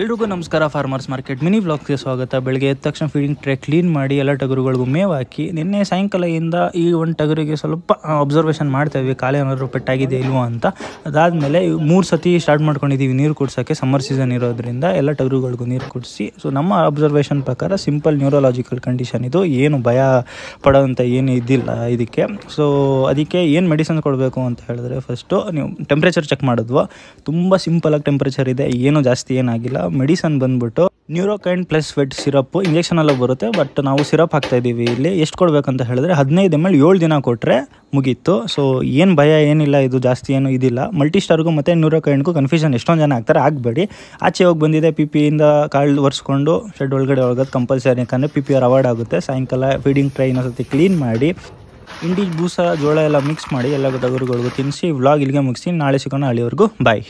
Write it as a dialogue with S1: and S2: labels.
S1: ಎಲ್ರಿಗೂ ನಮಸ್ಕಾರ farmers market mini ಬ್ಲಾಗ್ಸ್ಗೆ ಸ್ವಾಗತ ಬೆಳಗ್ಗೆ ಎದ್ದ ತಕ್ಷಣ ಫೀಡಿಂಗ್ ಟ್ರೇ ಕ್ಲೀನ್ ಮಾಡಿ ಎಲ್ಲ ಟಗರುಗಳಿಗೂ ಮೇವು ಹಾಕಿ ನಿನ್ನೆ ಸಾಯಂಕಾಲದಿಂದ ಈ ಒಂದು ಟಗರಿಗೆ ಸ್ವಲ್ಪ ಅಬ್ಸರ್ವೇಷನ್ ಮಾಡ್ತಾ ಇದ್ವಿ ಕಾಲು ಏನಾದರೂ ಪೆಟ್ಟಾಗಿದೆ ಇಲ್ವೋ ಅಂತ ಅದಾದಮೇಲೆ ಮೂರು ಸತಿ ಸ್ಟಾರ್ಟ್ ಮಾಡ್ಕೊಂಡಿದ್ದೀವಿ ನೀರು ಕುಡ್ಸೋಕ್ಕೆ ಸಮ್ಮರ್ ಸೀಸನ್ ಇರೋದ್ರಿಂದ ಎಲ್ಲ ಟಗರುಗಳಿಗೂ ನೀರು ಕುಡಿಸಿ ಸೊ ನಮ್ಮ ಅಬ್ಸರ್ವೇಷನ್ ಪ್ರಕಾರ ಸಿಂಪಲ್ ನ್ಯೂರೋಲಾಜಿಕಲ್ ಕಂಡೀಷನ್ ಇದು ಏನು ಭಯ ಪಡೋವಂಥ ಏನು ಇದ್ದಿಲ್ಲ ಇದಕ್ಕೆ ಸೊ ಅದಕ್ಕೆ ಏನು ಮೆಡಿಸನ್ ಕೊಡಬೇಕು ಅಂತ ಹೇಳಿದ್ರೆ ಫಸ್ಟು ನೀವು ಟೆಂಪ್ರೇಚರ್ ಚೆಕ್ ಮಾಡಿದ್ವು ತುಂಬ ಆಗಿ ಟೆಂಪ್ರೇಚರ್ ಇದೆ ಏನು ಜಾಸ್ತಿ ಏನಾಗಿಲ್ಲ ಮೆಡಿಸನ್ ಬಂದ್ಬಿಟ್ಟು Neurokine plus vet syrup injection ಎಲ್ಲ ಬರುತ್ತೆ ಬಟ್ ನಾವು ಸಿರಪ್ ಹಾಕ್ತಾ ಇದ್ದೀವಿ ಇಲ್ಲಿ ಎಷ್ಟು ಕೊಡಬೇಕಂತ ಹೇಳಿದ್ರೆ ಹದಿನೈದು ಎಮ್ ಎಲ್ ಏಳು ದಿನ ಕೊಟ್ಟರೆ ಮುಗೀತು ಸೊ ಏನು ಭಯ ಏನಿಲ್ಲ ಇದು ಜಾಸ್ತಿ ಏನು ಇದಿಲ್ಲ ಮಲ್ಟಿಸ್ಟಾರ್ಗೂ ಮತ್ತು ನ್ಯೂರೋಕೈನ್ಗೂ ಕನ್ಫ್ಯೂಷನ್ ಎಷ್ಟೊಂದು ಜನ ಆಗ್ತಾರೆ ಆಗಬೇಡಿ ಆಚೆ ಹೋಗಿ ಬಂದಿದೆ ಪಿ ಪಿಯಿಂದ ಕಾಳು ಒರೆಸ್ಕೊಂಡು ಶೆಡ್ ಒಳಗಡೆ ಒಳಗೋದು ಕಂಪಲ್ಸರಿ ಯಾಕಂದ್ರೆ ಪಿ ಪಿ ಆರ್ ಅವಾರ್ಡ್ ಆಗುತ್ತೆ ಸಾಯಂಕಾಲ ಫೀಡಿಂಗ್ ಟ್ರೈ ಇನ್ನೊಂದ್ಸತಿ ಕ್ಲೀನ್ ಮಾಡಿ ಇಂಡಿ ಬೂಸ ಜೋಳ ಎಲ್ಲ ಮಿಕ್ಸ್ ಮಾಡಿ ಎಲ್ಲ ಗೊತ್ತಾಗುರುಗಳಿಗೂ ತಿನ್ನಿಸಿ ವ್ಲಾಗ್ ಇಲ್ಲಿಗೆ ಮುಗಿಸಿ ನಾಳೆ ಸಿಗೋಣ ಅಲ್ಲಿವರೆಗೂ ಬಾಯ್